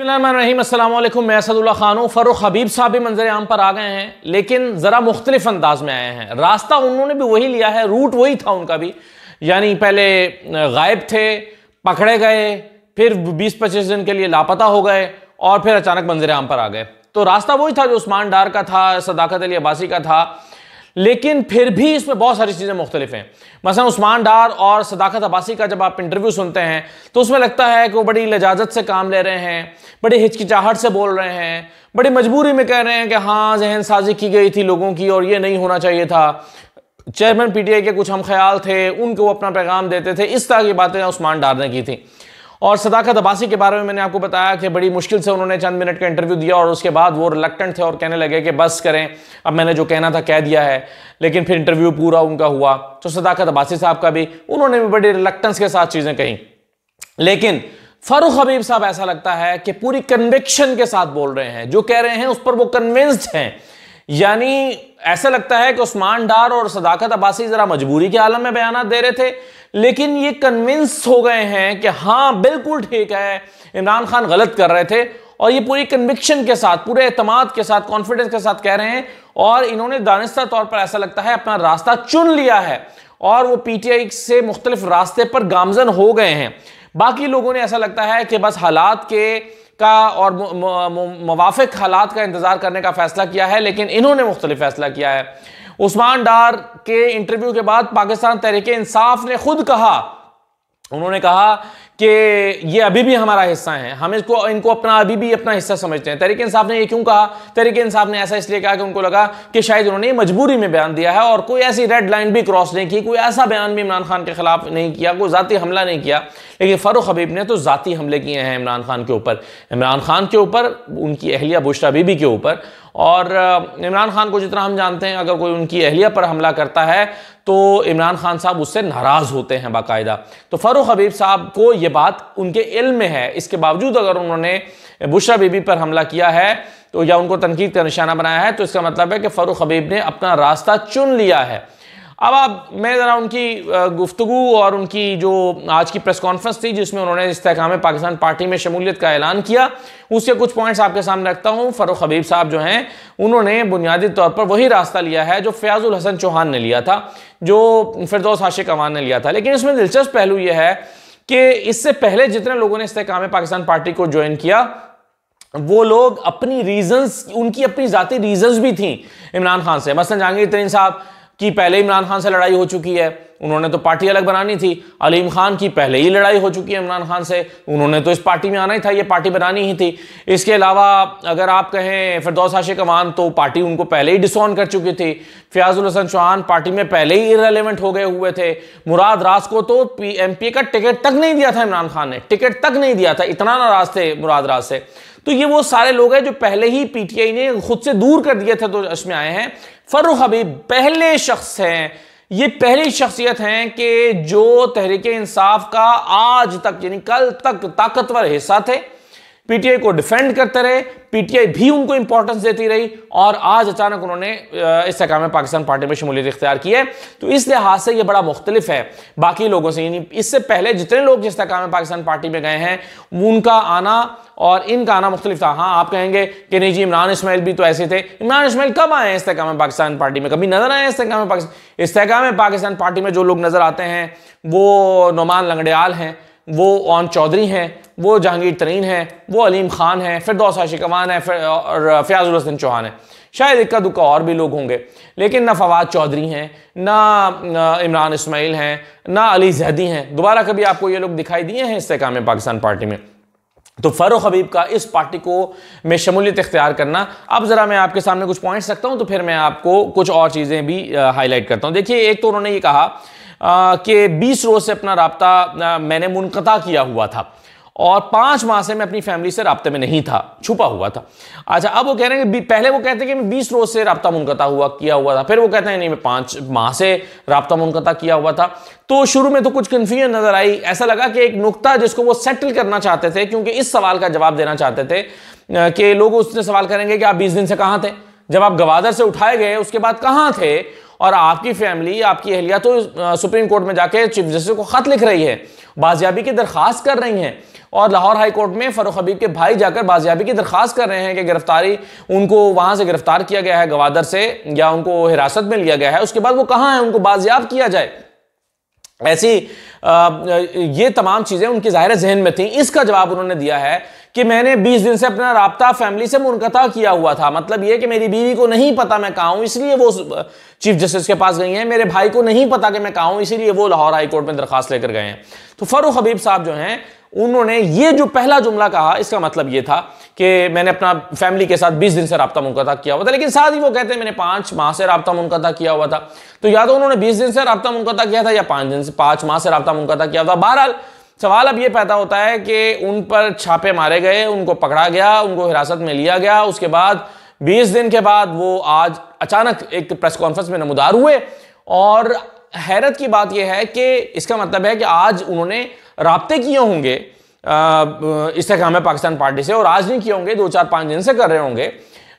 अल्लाम मैं असदुल्ला खान फरुख हबीब साहब भी मंजर आम पर आ गए हैं लेकिन ज़रा मुख्तलिफ अंदाज में आए हैं रास्ता उन्होंने भी वही लिया है रूट वही था उनका भी यानी पहले गायब थे पकड़े गए फिर बीस पच्चीस दिन के लिए लापता हो गए और फिर अचानक मंजर आम पर आ गए तो रास्ता वही था जो उस्मान डार का था सदाकत अली अब्बासी का था लेकिन फिर भी इसमें बहुत सारी चीज़ें मुख्तलिफ हैं मसलन उस्मान डार और सदाकत अब्बासी का जब आप इंटरव्यू सुनते हैं तो उसमें लगता है कि वो बड़ी लजाजत से काम ले रहे हैं बड़ी हिचकिचाहट से बोल रहे हैं बड़ी मजबूरी में कह रहे हैं कि हाँ जहन साजी की गई थी लोगों की और ये नहीं होना चाहिए था चेयरमैन आई के कुछ हम ख्याल थे उनको वो अपना पैगाम देते थे इस तरह की बातें उस्मान डार ने की थी और सदाकत अब्बासी के बारे में मैंने आपको बताया कि बड़ी मुश्किल से उन्होंने चंद मिनट का इंटरव्यू दिया और उसके बाद वो रिलक्टेंट थे और कहने लगे कि बस करें अब मैंने जो कहना था कह दिया है लेकिन फिर इंटरव्यू पूरा उनका हुआ तो सदाकत अब्बासी साहब का भी उन्होंने भी बड़ी रिलक्टेंस के साथ चीज़ें कहीं लेकिन फारूक हबीब साहब ऐसा लगता है कि पूरी कन्विक्शन के साथ बोल रहे हैं जो कह रहे हैं उस पर वो कन्विंस्ड हैं यानी ऐसा लगता है कि उस्मान डार और सदाकत अब्बासी ज़रा मजबूरी के आलम में बयान दे रहे थे लेकिन ये कन्विंस हो गए हैं कि हाँ बिल्कुल ठीक है इमरान खान गलत कर रहे थे और ये पूरी कन्विक्शन के साथ पूरे अहतम के साथ कॉन्फिडेंस के साथ कह रहे हैं और इन्होंने दानिस्ता तौर पर ऐसा लगता है अपना रास्ता चुन लिया है और वो पीटीआई से मुख्तलिफ रास्ते पर गामजन हो गए हैं बाकी लोगों ने ऐसा लगता है कि बस हालात के का और मवाफिक हालात का इंतज़ार करने का फ़ैसला किया है लेकिन इन्होंने मुख्तलिफ फ़ैसला किया है उस्मान डार के इंटरव्यू के बाद पाकिस्तान तहरीक इंसाफ ने खुद कहा उन्होंने कहा कि ये अभी भी हमारा हिस्सा है हम इसको इनको अपना अभी भी अपना हिस्सा समझते हैं तरीके इंसाफ ने ये क्यों कहा तरीके इंसाफ ने ऐसा इसलिए कहा कि उनको लगा कि शायद उन्होंने मजबूरी में बयान दिया है और कोई ऐसी रेड लाइन भी क्रॉस नहीं की कोई ऐसा बयान भी इमरान खान के खिलाफ नहीं किया कोई ज़ाती हमला नहीं किया लेकिन फ़ारूक हबीब ने तो ज़ाती हमले किए हैं इमरान खान के ऊपर इमरान खान के ऊपर उनकी अहलिया बुशरा बीबी के ऊपर और इमरान खान को जितना हम जानते हैं अगर कोई उनकी अहलिया पर हमला करता है तो इमरान खान साहब उससे नाराज़ होते हैं बाकायदा तो फ़ारूक हबीब साहब को ये बात उनके इल्म में है इसके बावजूद अगर उन्होंने बुशरा बीबी पर हमला किया है तो या उनको तनकीद का निशाना बनाया है तो इसका मतलब है कि फ़ारूक हबीब ने अपना रास्ता चुन लिया है अब आप मैं ज़रा उनकी गुफ्तु और उनकी जो आज की प्रेस कॉन्फ्रेंस थी जिसमें उन्होंने इस्तेकाम पाकिस्तान पार्टी में शमूलियत का ऐलान किया उसके कुछ पॉइंट्स आपके सामने रखता हूँ फ़रूख हबीब साहब जो हैं उन्होंने बुनियादी तौर पर वही रास्ता लिया है जो फ़याज़ुल हसन चौहान ने लिया था जो फिरदौस हाशिक अवान ने लिया था लेकिन इसमें दिलचस्प पहलू यह है कि इससे पहले जितने लोगों ने इस्तेकाम पाकिस्तान पार्टी को ज्वाइन किया वो लोग अपनी रीजंस उनकी अपनी ज़ाती रीजंस भी थी इमरान खान से मसलन जहांगीर तरीन साहब की पहले इमरान खान से लड़ाई हो चुकी है उन्होंने तो पार्टी अलग बनानी थी अलीम खान की पहले ही लड़ाई हो चुकी है इमरान खान से उन्होंने तो इस पार्टी में आना ही था ये पार्टी बनानी ही थी इसके अलावा अगर आप कहें फिरदौस आशिक अवान तो पार्टी उनको पहले ही डिसऑन कर चुकी थी फयाजुल हसन चौहान पार्टी में पहले ही इरेलीवेंट हो गए हुए थे मुराद रास को तो पी एम पी का टिकट तक नहीं दिया था इमरान खान ने टिकट तक नहीं दिया था इतना नाराज थे मुराद रास से तो ये वो सारे लोग हैं जो पहले ही पीटीआई ने खुद से दूर कर दिए थे तो इसमें आए हैं फरूख हबीब पहले शख्स हैं ये पहली शख्सियत हैं कि जो तहरीक इंसाफ का आज तक यानी कल तक ताकतवर हिस्सा थे पीटीआई को डिफेंड करते रहे पीटीआई भी उनको इंपॉर्टेंस देती रही और आज अचानक उन्होंने इस सका में पाकिस्तान पार्टी में शमूलियत इख्तियार की है तो इस लिहाज से ये बड़ा मुख्तलिफ है बाकी लोगों से यानी इससे पहले जितने लोग जिस सका में पाकिस्तान पार्टी में गए हैं उनका आना और इनका आना मुख्तलिफ था हाँ आप कहेंगे कि नहीं जी इमरान इसमाइल भी तो ऐसे थे इमरान इसमाइल कब आए इस तकाम पाकिस्तान पार्टी में कभी नजर आए इस तकाम पाकिस्तान इस तकाम पाकिस्तान पार्टी में जो लोग नजर आते हैं वो नुमान लंगड़ियाल हैं वो ओन चौधरी हैं वो जहांगीर तरीन हैं वो अलीम ख़ान हैं फिर दौसा शिकवान है फिर और फ़याज़ुल हसन चौहान है शायद इक्का दुक्का और भी लोग होंगे लेकिन ना फवाद चौधरी हैं ना इमरान इसमाइल हैं ना अली जहदी हैं दोबारा कभी आपको ये लोग दिखाई दिए हैं काम पाकिस्तान पार्टी में तो फ़ारूक हबीब का इस पार्टी को में शमूलियत इख्तियार करना अब ज़रा मैं आपके सामने कुछ पॉइंट्स रखता हूँ तो फिर मैं आपको कुछ और चीज़ें भी हाईलाइट करता हूँ देखिए एक तो उन्होंने ये कहा के बीस रोज से अपना रबता मैंने मुनता किया हुआ था और पांच माह से मैं अपनी फैमिली से रबते में नहीं था छुपा हुआ था अच्छा अब वो कह रहे हैं पहले वो कहते हैं कि मैं बीस रोज से रबता मुनकता हुआ किया हुआ था फिर वो कहते हैं नहीं मैं पांच माह से रबता मुनकता किया हुआ था तो शुरू में तो कुछ कन्फ्यूजन नजर आई ऐसा लगा कि एक नुकता जिसको वो सेटल करना चाहते थे क्योंकि इस सवाल का जवाब देना चाहते थे कि लोग उससे सवाल करेंगे कि आप बीस दिन से कहाँ थे जब आप गवादर से उठाए गए उसके बाद कहाँ थे और आपकी फैमिली आपकी अहलिया तो सुप्रीम कोर्ट में जाके चीफ जस्टिस को ख़त लिख रही है बाजियाबी की दरख्वास्त कर रही हैं और लाहौर हाई कोर्ट में फ़रूख हबीब के भाई जाकर बाजियाबी की दरख्वास्त कर रहे हैं कि गिरफ्तारी उनको वहाँ से गिरफ्तार किया गया है गवादर से या उनको हिरासत में लिया गया है उसके बाद वो कहाँ है उनको बाजियाब किया जाए ऐसी ये तमाम चीज़ें उनके ज़ाहिर जहन में थी इसका जवाब उन्होंने दिया है कि मैंने 20 दिन से अपना रबता फैमिली से मुनकता किया हुआ था मतलब ये कि मेरी बीवी को नहीं पता मैं कहाँ हूं इसलिए वो चीफ जस्टिस के पास गई हैं मेरे भाई को नहीं पता कि मैं कहाँ हूं इसीलिए वो लाहौर हाई कोर्ट में दरखास्त लेकर गए हैं तो फरूख हबीब साहब जो हैं उन्होंने ये जो पहला जुमला कहा इसका मतलब ये था कि मैंने अपना फैमिली के साथ 20 दिन से रबता मुनकता किया हुआ था लेकिन साथ ही वो कहते हैं मैंने पाँच माह से रबता मुनकता किया हुआ था तो या तो उन्होंने बीस दिन से रबता मुनकता किया था या पाँच दिन से पाँच माह से रबता मुनकता किया था बहरहाल सवाल अब ये पैदा होता है कि उन पर छापे मारे गए उनको पकड़ा गया उनको हिरासत में लिया गया उसके बाद बीस दिन के बाद वो आज अचानक एक प्रेस कॉन्फ्रेंस में नमदार हुए और हैरत की बात यह है कि इसका मतलब है कि आज उन्होंने रबते किए होंगे इस्तेकाम पाकिस्तान पार्टी से और आज नहीं किए होंगे दो चार पाँच दिन से कर रहे होंगे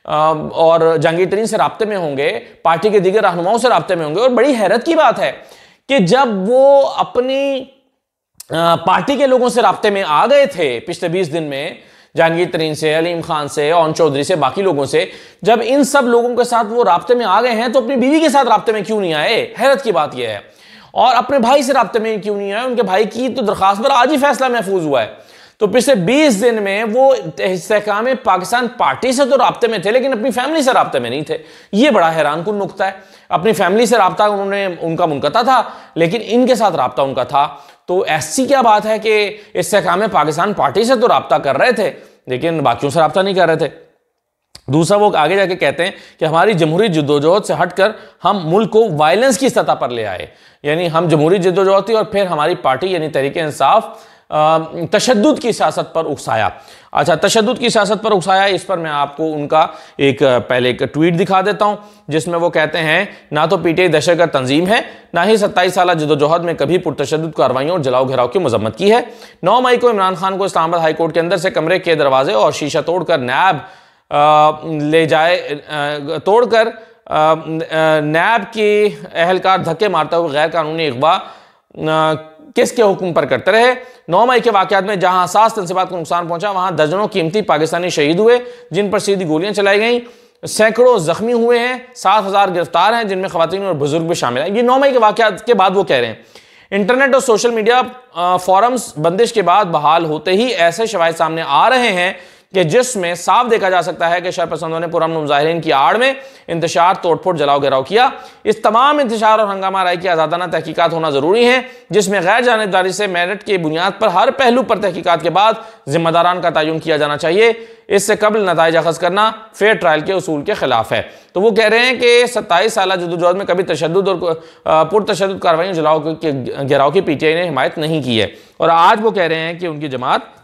और जहांगीर तरीन से रबते में होंगे पार्टी के दीगर रहनुमाओं से रबते में होंगे और बड़ी हैरत की बात है कि जब वो अपनी पार्टी के लोगों से रबते में आ गए थे पिछले बीस दिन में जहांगीर तरीन से अलीम खान से ओन चौधरी से बाकी लोगों से जब इन सब लोगों के साथ वो रबते में आ गए हैं तो अपनी बीवी के साथ रबते में क्यों नहीं आए हैरत की बात यह है और अपने भाई से रबते में क्यों नहीं आए उनके भाई की तो दरखास्त पर आज ही फैसला महफूज हुआ है तो पिछले 20 दिन में वो इसकाम पाकिस्तान पार्टी से तो रबते में थे लेकिन अपनी फैमिली से रबते में नहीं थे ये बड़ा हैरान कन नुकता है अपनी फैमिली से रबता उन्होंने उनका मुनकता था लेकिन इनके साथ रबता उनका था तो ऐसी क्या बात है कि इसकाम पाकिस्तान पार्टी से तो रबता कर रहे थे लेकिन बाकियों से रबता नहीं कर रहे थे दूसरा वो आगे जाके कहते हैं कि हमारी जमहूरी जद्दोजहद से हटकर हम मुल्क को वायलेंस की सतह पर ले आए यानी हम जमहूरी जद्दोजहद थी और फिर हमारी पार्टी यानी तहरीक इंसाफ तशद की सियासत पर उकसाया अच्छा तशद की सियासत पर उकसाया इस पर मैं आपको उनका एक पहले एक ट्वीट दिखा देता हूं जिसमें वो कहते हैं ना तो पीटीआई दशक का तंजीम है ना ही सत्ताईस साल जदोजहद में कभी पुरतशद कार्रवाई और जलाओ घेराव की मजम्मत की है नौ मई को इमरान खान को इस्लामाबाद हाईकोर्ट के अंदर से कमरे के दरवाजे और शीशा तोड़कर नैब ले जाए तोड़कर नैब के अहलकार धक्के मारते हुए गैर कानूनी अगवा किसके हुक्म पर करते रहे नौ मई के वाकत में जहां सास तनसीबात को नुकसान पहुंचा वहां दर्जनों कीमती पाकिस्तानी शहीद हुए जिन पर सीधी गोलियां चलाई गईं सैकड़ों जख्मी हुए हैं सात हज़ार गिरफ्तार हैं जिनमें खातन और बुजुर्ग भी शामिल हैं ये नौ मई के वाकत के बाद वो कह रहे हैं इंटरनेट और सोशल मीडिया फॉरम्स बंदिश के बाद बहाल होते ही ऐसे शवाद सामने आ रहे हैं कि जिसमें साफ देखा जा सकता है कि शाह पसंदों ने पुरान मुजाहरीन की आड़ में इंतजार तोड़फोड़ जलाओ गिराव किया इस तमाम इंतजार और हंगामा राय की आज़ादाना तहकीकत होना ज़रूरी है जिसमें गैर जानबदारी से मेरिट की बुनियाद पर हर पहलू पर तहकीकत के बाद जिम्मेदारान का तयन किया जाना चाहिए इससे कबल नतज अखज करना फेयर ट्रायल के असूल के खिलाफ है तो वो कह रहे हैं कि सत्ताईस साल जदोजहद में कभी तशद और पुरतशद कार्रवाई जलाओ के घेराव की पी टी आई ने हिमात नहीं की है और आज वो कह रहे हैं कि उनकी जमात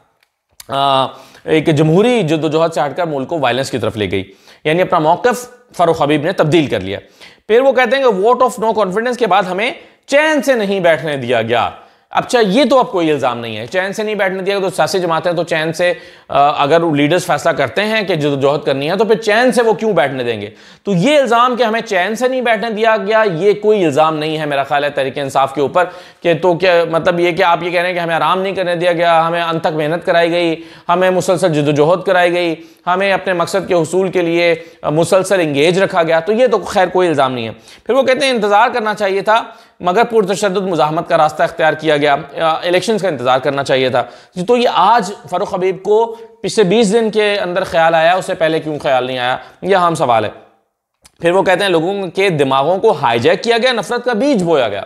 एक जमहूरी जदोजहद से हटकर मुल्क को वायलेंस की तरफ ले गई यानी अपना मौकफ फारूक हबीब ने तब्दील कर लिया फिर वो कहते हैं कि वोट ऑफ नो कॉन्फिडेंस के बाद हमें चैन से नहीं बैठने दिया गया अच्छा ये तो अब कोई इल्ज़ाम नहीं है चैन से नहीं बैठने दिया तो सियासी हैं तो चैन से अगर लीडर्स फैसला करते हैं कि जदोजहद करनी है तो फिर चैन से वो क्यों बैठने देंगे तो ये इल्ज़ाम कि हमें चैन से नहीं बैठने दिया गया ये कोई इल्ज़ाम नहीं है मेरा ख्याल है तरीके इंसाफ के ऊपर कि तो क्या मतलब ये कि आप ये कह रहे हैं कि हमें आराम नहीं करने दिया गया हमें अंत तक मेहनत कराई गई हमें मुसलसल जदोजहद कराई गई हमें अपने मकसद के हसूल के लिए मुसलसल इंगेज रखा गया तो ये तो खैर कोई इल्ज़ाम नहीं है फिर वो कहते हैं इंतज़ार करना चाहिए था मगर पुरतशद मुजामत का रास्ता अख्तियार किया गया इलेक्शन का इंतज़ार करना चाहिए था तो ये आज फ़ारूक हबीब को पिछले बीस दिन के अंदर ख्याल आया उससे पहले क्यों ख्याल नहीं आया यह हम सवाल है फिर वो कहते हैं लोगों के दिमागों को हाईजैक किया गया नफरत का बीज बोया गया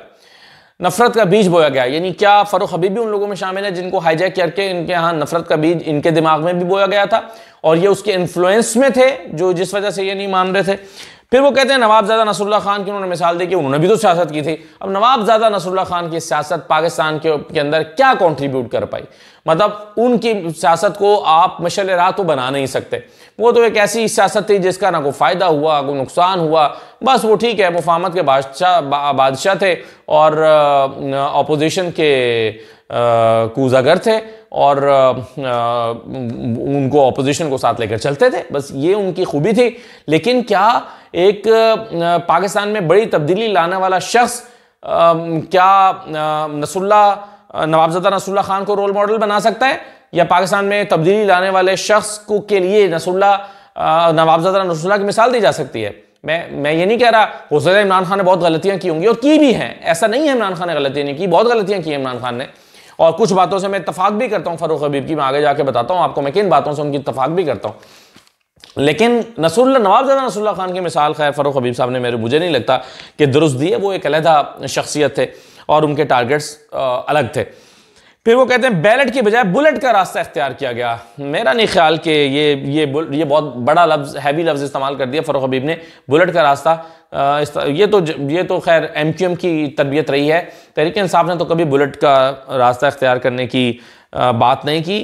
नफरत का बीज बोया गया यानी क्या हबीब भी उन लोगों में शामिल है जिनको हाईजैक करके इनके यहाँ नफरत का बीज इनके दिमाग में भी बोया गया था और ये उसके इन्फ्लुएंस में थे जो जिस वजह से ये नहीं मान रहे थे फिर वो कहते हैं नवाबजादा नसरुल्ला खान की उन्होंने मिसाल दी कि उन्होंने भी तो सियासत की थी अब नवाबजादा नसरुल्ला खान की सियासत पाकिस्तान के, अंदर क्या कॉन्ट्रीब्यूट कर पाई मतलब उनकी सियासत को आप मशल राह तो बना नहीं सकते वो तो एक ऐसी सियासत थी जिसका ना कोई फ़ायदा हुआ कोई नुकसान हुआ बस वो ठीक है मुफामत के बादशाह बादशाह थे और अपोजिशन के कूजागर थे और आ, उनको अपोजिशन को साथ लेकर चलते थे बस ये उनकी खूबी थी लेकिन क्या एक पाकिस्तान में बड़ी तब्दीली लाने वाला शख्स क्या नसुल्ला नवाबजदा नसुल्ला खान को रोल मॉडल बना सकता है या पाकिस्तान में तब्दीली लाने वाले शख्स को के लिए नसुल्ला नवाबजदा नसुल्ला की मिसाल दी जा सकती है मैं मैं ये नहीं कह रहा हो सकता है इमरान खान ने बहुत गलतियाँ की होंगी और की भी हैं ऐसा नहीं है इमरान खान ने गलतियाँ नहीं की बहुत गलतियाँ की इमरान खान ने और कुछ बातों से मैं इतफाक भी करता हूँ फरूख़ हबीब की मैं आगे जाके बताता हूँ आपको मैं किन बातों से उनकी इतफाक भी करता हूँ लेकिन नसरुल्ला नवाबजादा नसरुल्ला खान की मिसाल खैर फ़रूख हबीब साहब ने मेरे मुझे नहीं लगता कि दुरुस्त दिए वो एक अलहदा शख्सियत थे और उनके टारगेट्स अलग थे फिर वो कहते हैं बैलेट की बजाय बुलेट का रास्ता इख्तियार किया गया मेरा नहीं ख्याल कि ये ये ये बहुत बड़ा लफ्ज़ हैवी लफ्ज़ इस्तेमाल कर दिया फ़रूख हबीब ने बुलेट का रास्ता ये तो ये तो खैर एम क्यू एम की तरबियत रही है तहरीक इंसाफ ने तो कभी बुलेट का रास्ता इख्तियार करने की बात नहीं की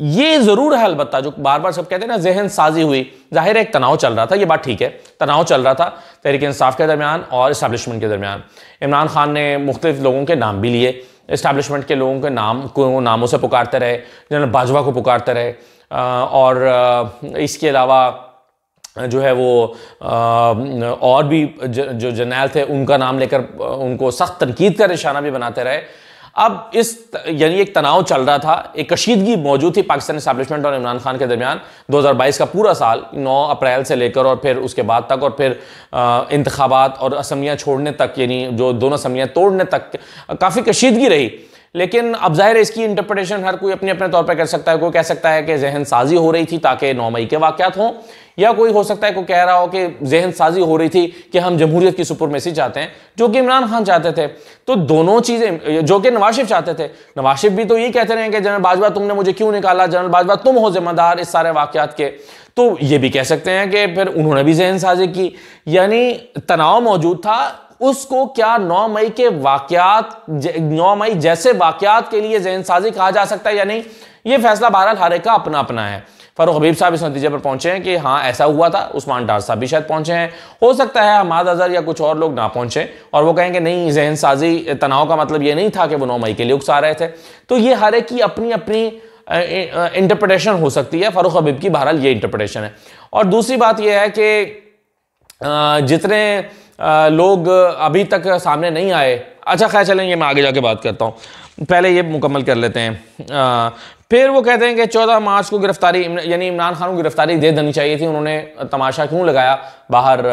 ये जरूर है अलबत्ता जो बार बार सब कहते हैं ना जहन साजी हुई जाहिर है एक तनाव चल रहा था ये बात ठीक है तनाव चल रहा था तहरीक इंसाफ के दरमियान और इस्टबलिशमेंट के दरमियान इमरान खान ने मुख्तु लोगों के नाम भी लिए इस्टेब्लिशमेंट के लोगों के नाम को नामों से पुकारते रहे जनरल बाजवा को पुकारते रहे और इसके अलावा जो है वो और भी जो जनैल थे उनका नाम लेकर उनको सख्त तनकीद का निशाना भी बनाते रहे अब इस यानी एक तनाव चल रहा था एक कशीदगी मौजूद थी पाकिस्तान स्टैब्लिशमेंट और इमरान खान के दरमियान 2022 का पूरा साल 9 अप्रैल से लेकर और फिर उसके बाद तक और फिर इंतबात और असम्बलियाँ छोड़ने तक यानी जो दोनों असम्बलियाँ तोड़ने तक काफ़ी कशीदगी रही लेकिन अब जाहिर है इसकी इंटरप्रिटेशन हर कोई अपने अपने तौर पर कर सकता है कोई कह सकता है कि जहन साजी हो रही थी ताकि नौ मई के वाक़ हों या कोई हो सकता है कोई कह रहा हो कि जहन साजी हो रही थी कि हम जमहूरियत की सुपुर में से चाहते हैं जो कि इमरान खान चाहते थे तो दोनों चीज़ें जो कि नवाज चाहते थे नवाज भी तो यही कहते रहे कि जनरल बाजवा तुमने मुझे क्यों निकाला जनरल बाजवा तुम हो जिम्मेदार इस सारे वाक़ात के तो ये भी कह सकते हैं कि फिर उन्होंने भी जहन साजी की यानी तनाव मौजूद था उसको क्या नौ मई के वाकयात नौ मई जैसे वाकयात के लिए जहन साजी कहा जा सकता है या नहीं ये फैसला बहरहाल हर एक का अपना अपना है फारूक हबीब साहब इस नतीजे पर पहुंचे हैं कि हाँ ऐसा हुआ था उस्मान डार साहब भी शायद पहुंचे हैं हो सकता है हमाद अजहर या कुछ और लोग ना पहुंचे और वो कहेंगे नहीं जहन साजी तनाव का मतलब ये नहीं था कि वो नौ मई के लिए उकसा रहे थे तो ये हर एक की अपनी अपनी इंटरप्रटेशन हो सकती है फरूख हबीब की बहरहाल ये इंटरप्रटेशन है और दूसरी बात यह है कि जितने लोग अभी तक सामने नहीं आए अच्छा खैर चलेंगे मैं आगे जाके बात करता हूँ पहले ये मुकम्मल कर लेते हैं फिर वो कहते हैं कि चौदह मार्च को गिरफ्तारी यानी इमरान खान को गिरफ्तारी दे देनी चाहिए थी उन्होंने तमाशा क्यों लगाया बाहर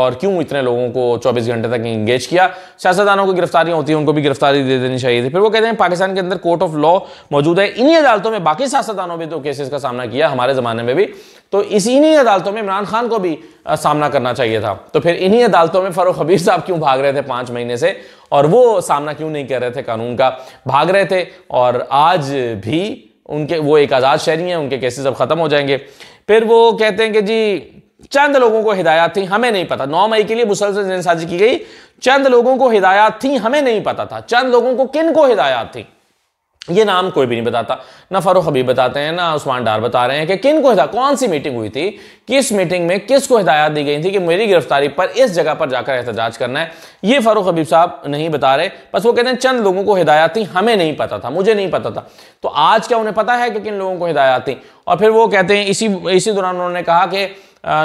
और क्यों इतने लोगों को 24 घंटे तक इंगेज किया सियासतदानों को गिरफ्तारियां होती हैं उनको भी गिरफ्तारी दे देनी चाहिए थी फिर वो कहते हैं पाकिस्तान के अंदर कोर्ट ऑफ लॉ मौजूद है इन्हीं अदालतों में बाकी सियासतदानों ने तो केसेस का सामना किया हमारे ज़माने में भी तो इसी इन्हीं अदालतों में इमरान खान को भी सामना करना चाहिए था तो फिर इन्हीं अदालतों में फ़ारूक हबीर साहब क्यों भाग रहे थे पाँच महीने से और वो सामना क्यों नहीं कर रहे थे कानून का भाग रहे थे और आज भी उनके वो एक आज़ाद शहरी हैं उनके केसेस अब ख़त्म हो जाएंगे फिर वो कहते हैं कि जी चंद लोगों को हिदायत थी हमें नहीं पता नौ मई के लिए मुसलसल जनसाजी की गई चंद लोगों को हिदायत थी हमें नहीं पता था चंद लोगों को किन को हिदायत थी ये नाम कोई भी नहीं बताता ना फारूक हबीब बताते हैं ना उस्मान डार बता रहे हैं कि किन को हिदायत कौन सी मीटिंग हुई थी किस मीटिंग में किस को हिदायत दी गई थी कि मेरी गिरफ्तारी पर इस जगह पर जाकर एहतजाज करना है ये फारूक हबीब साहब नहीं बता रहे बस वो कहते हैं चंद लोगों को हिदायत थी हमें नहीं पता था मुझे नहीं पता था तो आज क्या उन्हें पता है कि किन लोगों को हिदायत थी और फिर वो कहते हैं इसी इसी दौरान उन्होंने कहा कि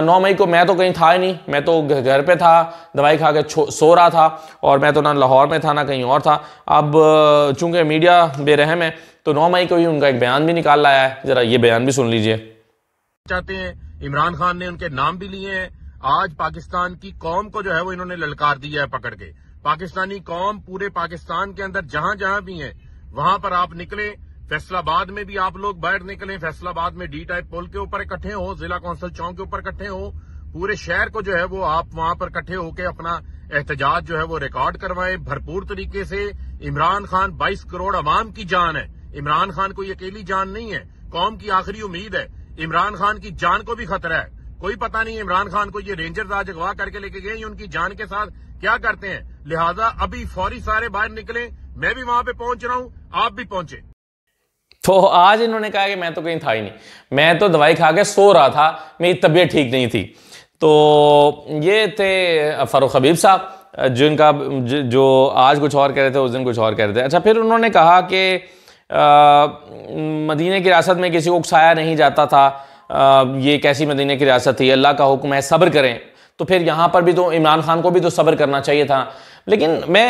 नौ मई को मैं तो कहीं था ही नहीं मैं तो घर पे था दवाई खा के सो रहा था और मैं तो ना लाहौर में था ना कहीं और था अब चूंकि मीडिया बेरहम है तो नौ मई को ही उनका एक बयान भी निकाल लाया है जरा ये बयान भी सुन लीजिए चाहते हैं इमरान खान ने उनके नाम भी लिए हैं आज पाकिस्तान की कौम को जो है वो इन्होंने ललकार दिया है पकड़ के पाकिस्तानी कौम पूरे पाकिस्तान के अंदर जहां जहां भी है वहां पर आप निकले फैसलाबाद में भी आप लोग बाहर निकलें फैसलाबाद में डी टाइप पोल के ऊपर इकट्ठे हो जिला कौंसिल चौक के ऊपर इकट्ठे हो पूरे शहर को जो है वो आप वहां पर इकट्ठे होकर अपना एहतजाज जो है वो रिकॉर्ड करवाएं भरपूर तरीके से इमरान खान 22 करोड़ अवाम की जान है इमरान खान कोई अकेली जान नहीं है कौम की आखिरी उम्मीद है इमरान खान की जान को भी खतरा है कोई पता नहीं इमरान खान को ये रेंजर आज अगवा करके लेके गए उनकी जान के साथ क्या करते हैं लिहाजा अभी फौरी सारे बाहर निकले मैं भी वहां पर पहुंच रहा हूं आप भी पहुंचे तो आज इन्होंने कहा कि मैं तो कहीं था ही नहीं मैं तो दवाई खा के सो रहा था मेरी तबीयत ठीक नहीं थी तो ये थे फ़ारूक हबीब साहब जिनका जो आज कुछ और कह रहे थे उस दिन कुछ और कह रहे थे अच्छा फिर उन्होंने कहा कि मदीने की रियासत में किसी को उकसाया नहीं जाता था आ, ये कैसी मदीने की रियासत थी अल्लाह का हुक्म है सब्र करें तो फिर यहाँ पर भी तो इमरान खान को भी तो सब्र करना चाहिए था लेकिन मैं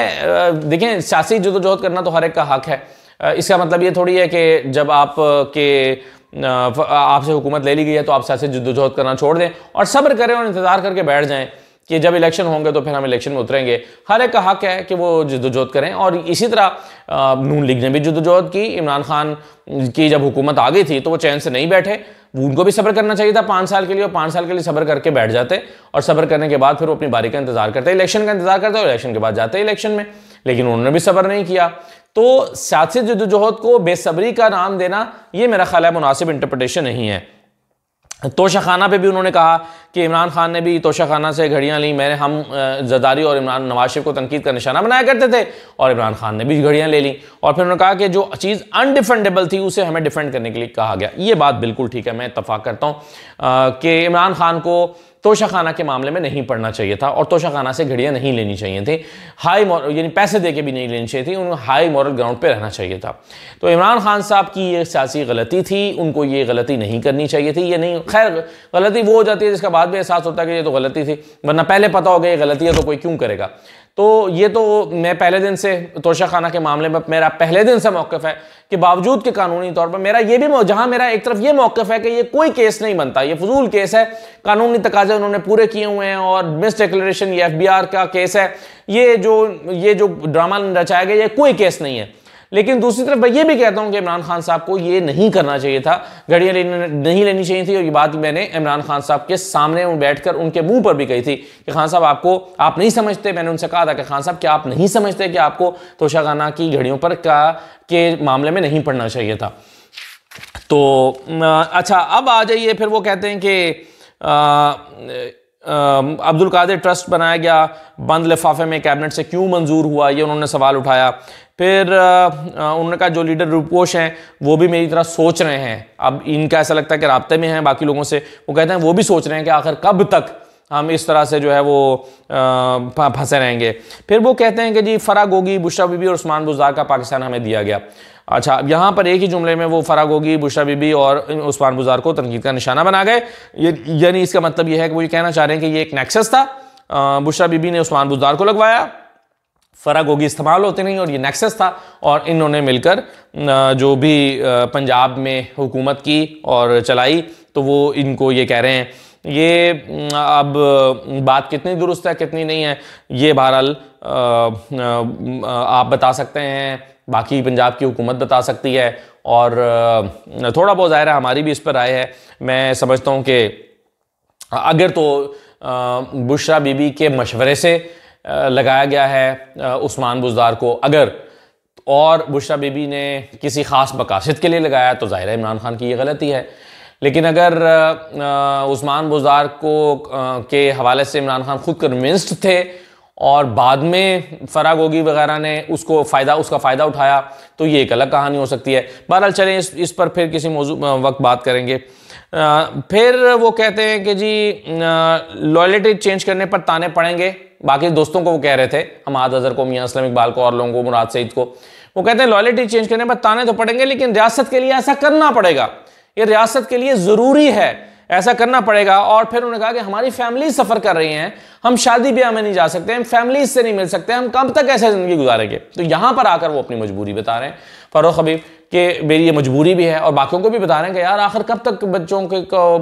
देखें सियासी जदोजहद करना तो हर एक का हक है इसका मतलब ये थोड़ी है कि जब आप के आपसे हुकूमत ले ली गई है तो आप सियासी जद्दोजहद करना छोड़ दें और सब्र करें और इंतज़ार करके बैठ जाएं कि जब इलेक्शन होंगे तो फिर हम इलेक्शन में उतरेंगे हर एक का हक है कि वो जद्दोजहद करें और इसी तरह नून लीग ने भी जद्दोजहद की इमरान खान की जब हुकूमत आ गई थी तो वो चैन से नहीं बैठे उनको भी सब्र करना चाहिए था पाँच साल के लिए और पाँच साल के लिए सब्र करके बैठ जाते और सब्र करने के बाद फिर वो अपनी बारी का इंतजार करते इलेक्शन का इंतजार करते और इलेक्शन के बाद जाते इलेक्शन में लेकिन उन्होंने भी सब्र नहीं किया तो सियासी जदोजहद को बेसब्री का नाम देना ये मेरा ख्याल है मुनासिब इंटरप्रटेशन नहीं है तोशा खाना पर भी उन्होंने कहा कि इमरान खान ने भी तोशा खाना से घड़ियाँ लीं मैंने हम जदारी और इमरान नवाज शरीफ को तनकीद का निशाना बनाया करते थे और इमरान खान ने भी घड़ियाँ ले ली और फिर उन्होंने कहा कि जो चीज़ अनडिफेंडेबल थी उसे हमें डिफेंड करने के लिए कहा गया ये बात बिल्कुल ठीक है मैं इतफाक़ करता हूँ कि इमरान खान को तोशाखाना के मामले में नहीं पढ़ना चाहिए था और तोशाखाना से घड़ियाँ नहीं लेनी चाहिए थी हाई यानी पैसे दे के भी नहीं लेनी चाहिए थी उन्हें हाई मॉरल ग्राउंड पर रहना चाहिए था तो इमरान खान साहब की ये सियासी गलती थी उनको ये गलती नहीं करनी चाहिए थी ये नहीं खैर गलती वो हो जाती है जिसका बाद में एहसास होता है कि ये तो गलती थी वरना पहले पता हो गया ये गलती है तो कोई क्यों करेगा तो ये तो मैं पहले दिन से तोशा खाना के मामले में मेरा पहले दिन से मौक़ है कि बावजूद कि कानूनी तौर पर मेरा ये भी जहाँ मेरा एक तरफ ये मौक़ है कि ये कोई केस नहीं बनता ये फजूल केस है कानूनी तकाजे उन्होंने पूरे किए हुए हैं और मिस डिक्लेरेशन ये एफ का केस है ये जो ये जो ड्रामा रचाया गया ये कोई केस नहीं है लेकिन दूसरी तरफ मैं ये भी कहता हूं कि इमरान खान साहब को ये नहीं करना चाहिए था घड़ियां लेने नहीं लेनी चाहिए थी और ये बात मैंने इमरान खान साहब के सामने बैठकर उनके मुंह पर भी कही थी कि खान साहब आपको आप नहीं समझते मैंने उनसे कहा था कि खान साहब क्या आप नहीं समझते कि आपको तोशाखाना की घड़ियों पर का के मामले में नहीं पढ़ना चाहिए था तो अच्छा अब आ जाइए फिर वो कहते हैं कि अब्दुल कादिर ट्रस्ट बनाया गया बंद लिफाफे में कैबिनेट से क्यों मंजूर हुआ ये उन्होंने सवाल उठाया फिर उनका जो लीडर रूपकोश हैं वो भी मेरी तरह सोच रहे हैं अब इनका ऐसा लगता है कि रबते में हैं बाकी लोगों से वो कहते हैं वो भी सोच रहे हैं कि आखिर कब तक हम इस तरह से जो है वो फंसे रहेंगे फिर वो कहते हैं कि जी फराग होगी बुशा बीबी और उस्मान बुजार का पाकिस्तान हमें दिया गया अच्छा यहाँ पर एक ही जुमले में वो फ़रा गोगी बुशा बीबी और उस्मान बुजार को तनकीद का निशाना बना गए यानी इसका मतलब यह है कि वो ये कहना चाह रहे हैं कि ये एक नेक्सस था बुशा बीबी ने उस्मान बुजार को लगवाया फर्क होगी इस्तेमाल होते नहीं और ये नेक्सस था और इन्होंने मिलकर जो भी पंजाब में हुकूमत की और चलाई तो वो इनको ये कह रहे हैं ये अब बात कितनी दुरुस्त है कितनी नहीं है ये बहरहाल आप बता सकते हैं बाकी पंजाब की हुकूमत बता सकती है और थोड़ा बहुत ज़ाहिर है हमारी भी इस पर राय है मैं समझता हूँ कि अगर तो बुशरा बीबी के मशवरे से लगाया गया है उस्मान बुजदार को अगर और बुशरा बीबी ने किसी ख़ास मकासद के लिए लगाया तो ज़ाहिर इमरान खान की ये गलती है लेकिन अगर उस्मान बुजार को के हवाले से इमरान खान खुद कन्विंस्ड थे और बाद में फरा गोगी वगैरह ने उसको फ़ायदा उसका फ़ायदा उठाया तो ये एक अलग कहानी हो सकती है बहरहाल चलें इस इस पर फिर किसी मौजू वक्त बात करेंगे फिर वो कहते हैं कि जी लॉयलिटी चेंज करने पर ताने पड़ेंगे बाकी दोस्तों को वो कह रहे थे हमाद अजहर को मियाँ इस्लाम इकबाल को और लोगों को मुराद सईद को वो कहते हैं लॉयलिटी चेंज करने पर ताने तो पड़ेंगे लेकिन रियासत के लिए ऐसा करना पड़ेगा ये रियासत के लिए ज़रूरी है ऐसा करना पड़ेगा और फिर उन्होंने कहा कि हमारी फैमिली सफ़र कर रही हैं हम शादी ब्याह में नहीं जा सकते हम फैमिली से नहीं मिल सकते हम कब तक ऐसे ज़िंदगी गुजारेंगे तो यहाँ पर आकर वो अपनी मजबूरी बता रहे हैं फ़रोख हबीब कि मेरी ये मजबूरी भी है और बाकियों को भी बता रहे हैं कि यार आखिर कब तक बच्चों के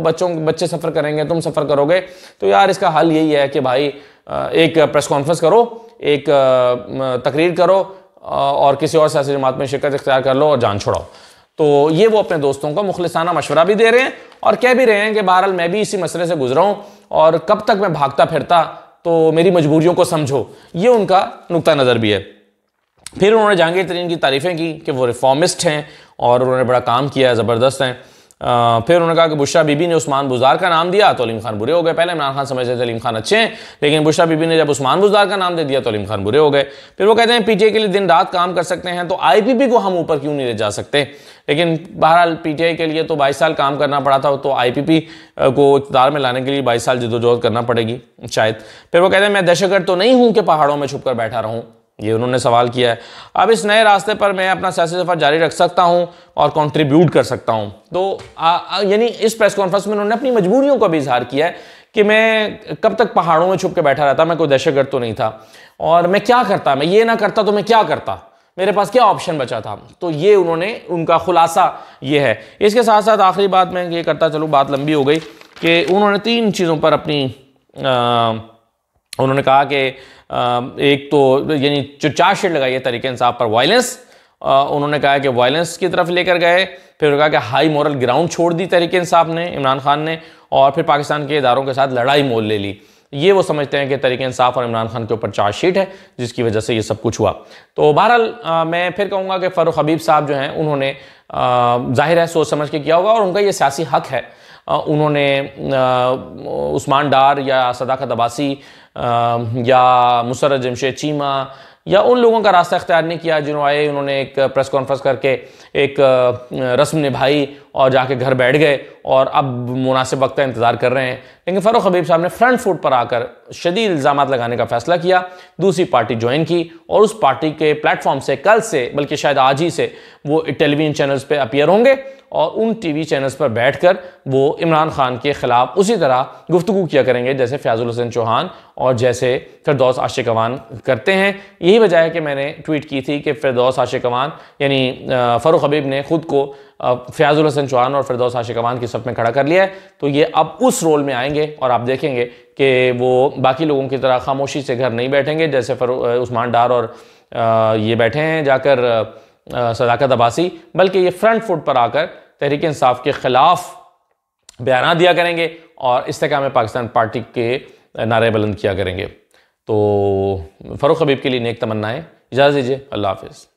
बच्चों बच्चे सफ़र करेंगे तुम सफ़र करोगे तो यार इसका हल यही है कि भाई एक प्रेस कॉन्फ्रेंस करो एक तकरीर करो और किसी और सियासी जमात में शिरकत इख्तियार कर लो और जान छुड़ाओ तो ये वो अपने दोस्तों को मुखलसाना मशवरा भी दे रहे हैं और कह भी रहे हैं कि बहरहाल मैं भी इसी मसले से गुजरा हूँ और कब तक मैं भागता फिरता तो मेरी मजबूरियों को समझो ये उनका नुकता नज़र भी है फिर उन्होंने जहांगीर तरीन की तारीफ़ें की कि वो रिफॉर्मिस्ट हैं और उन्होंने बड़ा काम किया है ज़बरदस्त हैं फिर उन्होंने कहा कि बुशा बीबी ने उस्मान बुजार का नाम दिया तो अलीम खान बुरे हो गए पहले इमरान खान समझते थे अलीम खान अच्छे हैं लेकिन बुशा बीबी ने जब उस्मान बुजार का नाम दे दिया तो अलीम खान बुरे हो गए फिर वो कहते हैं पी के लिए दिन रात काम कर सकते हैं तो आई को हम ऊपर क्यों नहीं ले जा सकते लेकिन बहरहाल पी के लिए तो बाईस साल काम करना पड़ा था तो आई को इकतदार में लाने के लिए बाईस साल जदोजहद करना पड़ेगी शायद फिर वो कहते हैं मैं दहशतगर्द तो नहीं हूँ कि पहाड़ों में छुप बैठा रहूँ ये उन्होंने सवाल किया है अब इस नए रास्ते पर मैं अपना सियासी सफ़र जारी रख सकता हूँ और कंट्रीब्यूट कर सकता हूँ तो यानी इस प्रेस कॉन्फ्रेंस में उन्होंने अपनी मजबूरियों का भी इजहार किया है कि मैं कब तक पहाड़ों में छुप के बैठा रहता मैं कोई दहशतगर्द तो नहीं था और मैं क्या करता मैं ये ना करता तो मैं क्या करता मेरे पास क्या ऑप्शन बचा था तो ये उन्होंने उनका खुलासा ये है इसके साथ साथ आखिरी बात मैं ये करता चलूँ बात लंबी हो गई कि उन्होंने तीन चीज़ों पर अपनी आ, उन्होंने कहा कि एक तो यानी जो चार्जशीट लगाई है तरीके इंसाफ पर वायलेंस उन्होंने कहा कि वायलेंस की तरफ लेकर गए फिर उन्होंने कहा कि हाई मॉरल ग्राउंड छोड़ दी तरीके इंसाफ ने इमरान खान ने और फिर पाकिस्तान के इदारों के साथ लड़ाई मोल ले ली ये वो समझते हैं कि तरीके इंसाफ और इमरान खान के ऊपर चार्जशीट है जिसकी वजह से ये सब कुछ हुआ तो बहरहाल मैं फिर कहूँगा कि फ़ारूक हबीब साहब जो हैं उन्होंने जाहिर है सोच समझ के किया होगा और उनका ये सियासी हक है उन्होंने उस्मान डार या सदाकत अब्बासी या मुसरत जमशेद चीमा या उन लोगों का रास्ता अख्तियार नहीं किया जिन्होंने आए उन्होंने एक प्रेस कॉन्फ्रेंस करके एक रस्म निभाई और जाके घर बैठ गए और अब मुनासिब वक्त का इंतज़ार कर रहे हैं लेकिन फ़ारूक हबीब साहब ने फ्रंट फुट पर आकर शदी इल्ज़ाम लगाने का फ़ैसला किया दूसरी पार्टी ज्वाइन की और उस पार्टी के प्लेटफॉर्म से कल से बल्कि शायद आज ही से वो टेलीविज़न चैनल्स पर अपियर होंगे और उन टी वी चैनल्स पर बैठ कर वो इमरान खान के ख़िलाफ़ उसी तरह गुफ्तु किया करेंगे जैसे फ्याजुल हसन चौहान और जैसे फिरदौस कमान करते हैं यही वजह है कि मैंने ट्वीट की थी कि फिरदौस कमान यानी फ़ारूक हबीब ने खुद को फयाजुल हसन चौहान और फिरदौस हाशि अमान की सब में खड़ा कर लिया है तो ये अब उस रोल में आएंगे और आप देखेंगे कि वो बाकी लोगों की तरह खामोशी से घर नहीं बैठेंगे जैसे फर उस्मान डार और ये बैठे हैं जाकर सदाकत अबासी बल्कि ये फ्रंट फुट पर आकर तहरीक इंसाफ के ख़िलाफ़ बयान दिया करेंगे और इसकाम पाकिस्तान पार्टी के नारे बुलंद किया करेंगे तो फ़रूख हबीब के लिए नेक तमन्नाएं इजाज़त दीजिए अल्लाह हाफिज़